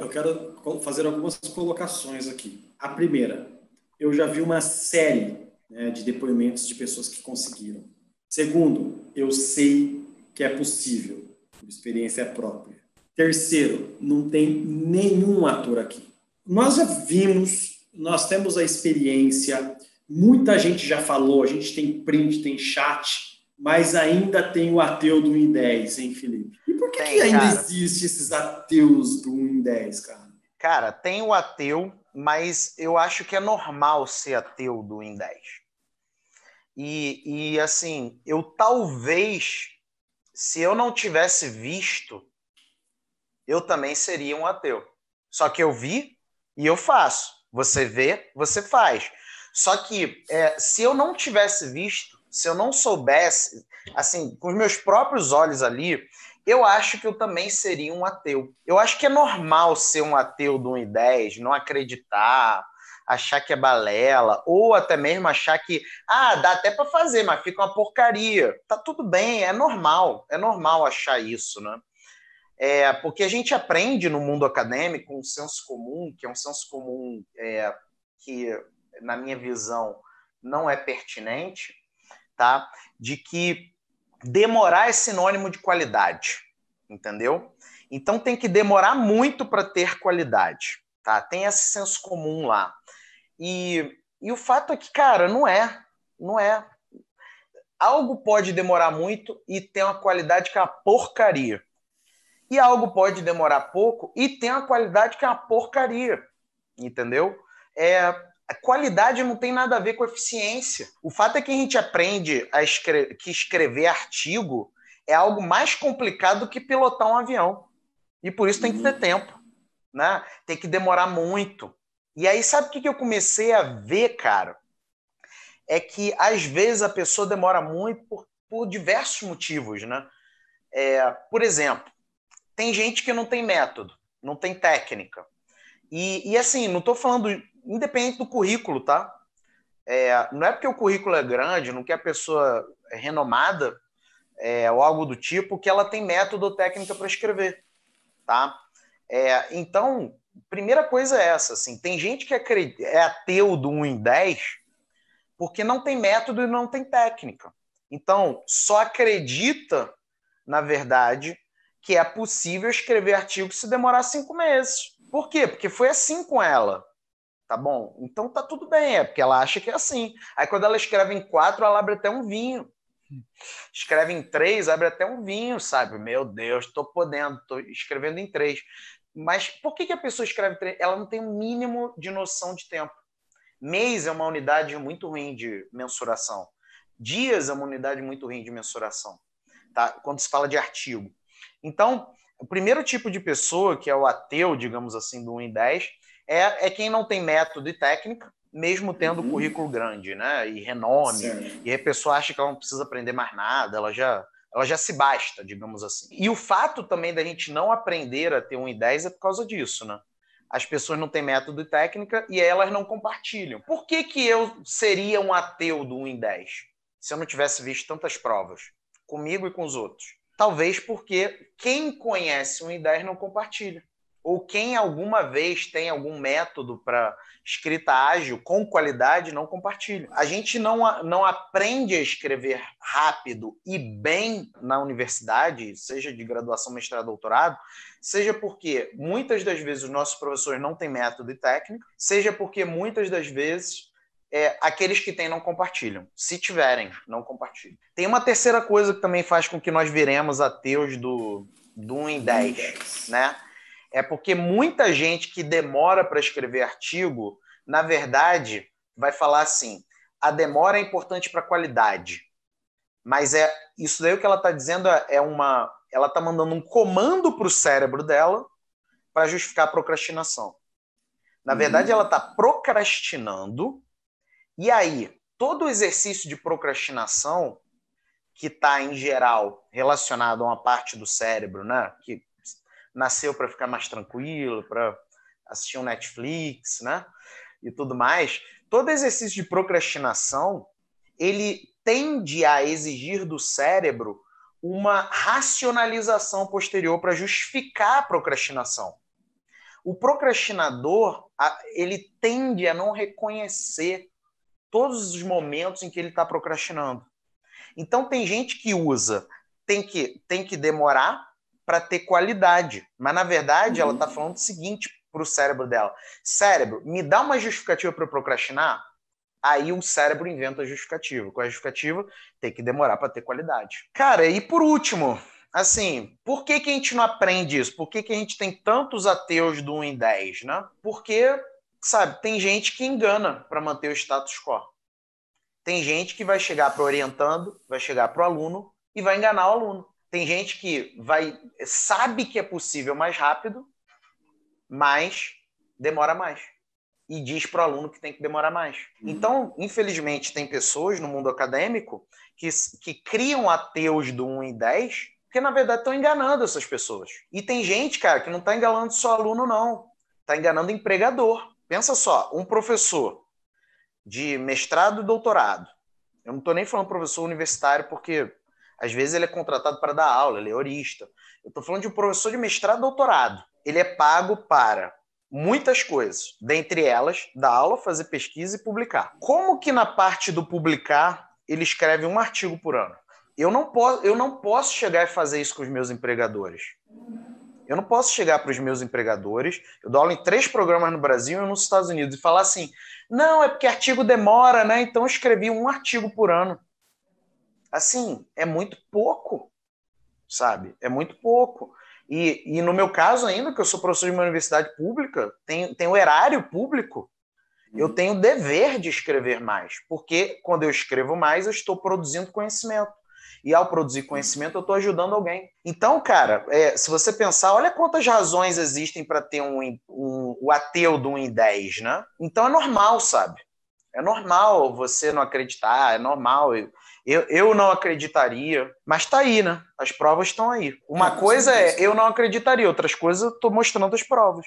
eu quero fazer algumas colocações aqui. A primeira, eu já vi uma série né, de depoimentos de pessoas que conseguiram. Segundo, eu sei que é possível, por experiência própria. Terceiro, não tem nenhum ator aqui. Nós já vimos, nós temos a experiência, muita gente já falou, a gente tem print, tem chat, mas ainda tem o ateu do em 10, hein, Felipe? E por que, tem, que ainda cara. existe esses ateus do em 10, cara? Cara, tem o ateu, mas eu acho que é normal ser ateu do em 10. E, e assim, eu talvez, se eu não tivesse visto, eu também seria um ateu. Só que eu vi e eu faço. Você vê, você faz. Só que é, se eu não tivesse visto, se eu não soubesse, assim, com os meus próprios olhos ali, eu acho que eu também seria um ateu. Eu acho que é normal ser um ateu do 1 e 10, não acreditar, achar que é balela, ou até mesmo achar que, ah, dá até para fazer, mas fica uma porcaria. Tá tudo bem, é normal, é normal achar isso, né? É, porque a gente aprende no mundo acadêmico um senso comum, que é um senso comum é, que, na minha visão, não é pertinente, tá? De que demorar é sinônimo de qualidade, entendeu? Então tem que demorar muito para ter qualidade, tá? Tem esse senso comum lá. E, e o fato é que, cara, não é, não é. Algo pode demorar muito e tem uma qualidade que é uma porcaria. E algo pode demorar pouco e tem uma qualidade que é uma porcaria, entendeu? É, a qualidade não tem nada a ver com eficiência. O fato é que a gente aprende a escre que escrever artigo é algo mais complicado que pilotar um avião. E por isso tem que ter uhum. tempo, né? Tem que demorar muito. E aí, sabe o que eu comecei a ver, cara? É que às vezes a pessoa demora muito por, por diversos motivos, né? É, por exemplo, tem gente que não tem método, não tem técnica. E, e assim, não estou falando independente do currículo, tá? É, não é porque o currículo é grande, não que a pessoa é renomada é, ou algo do tipo, que ela tem método ou técnica para escrever, tá? É, então, primeira coisa é essa, assim, tem gente que é ateu do 1 em 10 porque não tem método e não tem técnica. Então, só acredita, na verdade, que é possível escrever artigo se demorar cinco meses. Por quê? Porque foi assim com ela tá bom? Então tá tudo bem, é porque ela acha que é assim. Aí quando ela escreve em quatro, ela abre até um vinho. Escreve em três, abre até um vinho, sabe? Meu Deus, tô podendo, tô escrevendo em três. Mas por que, que a pessoa escreve três? Ela não tem o um mínimo de noção de tempo. Mês é uma unidade muito ruim de mensuração. Dias é uma unidade muito ruim de mensuração, tá? Quando se fala de artigo. Então, o primeiro tipo de pessoa, que é o ateu, digamos assim, do 1 em 10, é, é quem não tem método e técnica, mesmo tendo uhum. currículo grande, né? E renome. E a pessoa acha que ela não precisa aprender mais nada, ela já, ela já se basta, digamos assim. E o fato também da gente não aprender a ter um em 10 é por causa disso, né? As pessoas não têm método e técnica e elas não compartilham. Por que, que eu seria um ateu do 1 em 10 se eu não tivesse visto tantas provas comigo e com os outros? Talvez porque quem conhece um em 10 não compartilha ou quem alguma vez tem algum método para escrita ágil com qualidade não compartilha. A gente não, não aprende a escrever rápido e bem na universidade, seja de graduação, mestrado, doutorado, seja porque muitas das vezes os nossos professores não têm método e técnica, seja porque muitas das vezes é, aqueles que têm não compartilham. Se tiverem, não compartilham. Tem uma terceira coisa que também faz com que nós viremos ateus do, do 1 em 10, né? é porque muita gente que demora para escrever artigo, na verdade, vai falar assim: a demora é importante para a qualidade. Mas é isso daí o que ela está dizendo é, é uma. Ela está mandando um comando para o cérebro dela para justificar a procrastinação. Na uhum. verdade, hum. ela está procrastinando, e aí todo o exercício de procrastinação que está em geral relacionado a uma parte do cérebro, né, que nasceu para ficar mais tranquilo, para assistir um Netflix, né? E tudo mais. Todo exercício de procrastinação, ele tende a exigir do cérebro uma racionalização posterior para justificar a procrastinação. O procrastinador, ele tende a não reconhecer todos os momentos em que ele está procrastinando. Então, tem gente que usa, tem que, tem que demorar para ter qualidade. Mas, na verdade, uhum. ela está falando o seguinte para o cérebro dela: cérebro, me dá uma justificativa para procrastinar? Aí o cérebro inventa a justificativa. com a justificativa? Tem que demorar para ter qualidade. Cara, e por último, assim, por que, que a gente não aprende isso? Por que, que a gente tem tantos ateus do 1 em 10, né? Porque, sabe, tem gente que engana para manter o status quo. Tem gente que vai chegar para orientando, vai chegar para o aluno e vai enganar o aluno. Tem gente que vai sabe que é possível mais rápido, mas demora mais. E diz para o aluno que tem que demorar mais. Uhum. Então, infelizmente, tem pessoas no mundo acadêmico que, que criam ateus do 1 em 10, porque na verdade estão enganando essas pessoas. E tem gente, cara, que não está enganando só aluno, não. Está enganando empregador. Pensa só, um professor de mestrado e doutorado. Eu não estou nem falando professor universitário, porque às vezes ele é contratado para dar aula, ele é orista. Eu estou falando de um professor de mestrado e doutorado. Ele é pago para muitas coisas, dentre elas, dar aula, fazer pesquisa e publicar. Como que na parte do publicar ele escreve um artigo por ano? Eu não posso, eu não posso chegar e fazer isso com os meus empregadores. Eu não posso chegar para os meus empregadores, eu dou aula em três programas no Brasil e nos Estados Unidos, e falar assim: não, é porque artigo demora, né? Então eu escrevi um artigo por ano assim, é muito pouco, sabe? É muito pouco. E, e no meu caso, ainda que eu sou professor de uma universidade pública, tem, tenho o erário público, eu uhum. tenho o dever de escrever mais, porque quando eu escrevo mais, eu estou produzindo conhecimento. E ao produzir conhecimento, eu estou ajudando alguém. Então, cara, é, se você pensar, olha quantas razões existem para ter um, um, o ateu do 1 em 10, né? Então é normal, sabe? É normal você não acreditar, é normal. Eu, eu, eu não acreditaria, mas tá aí, né? As provas estão aí. Uma coisa é eu não acreditaria, outras coisas eu tô mostrando as provas.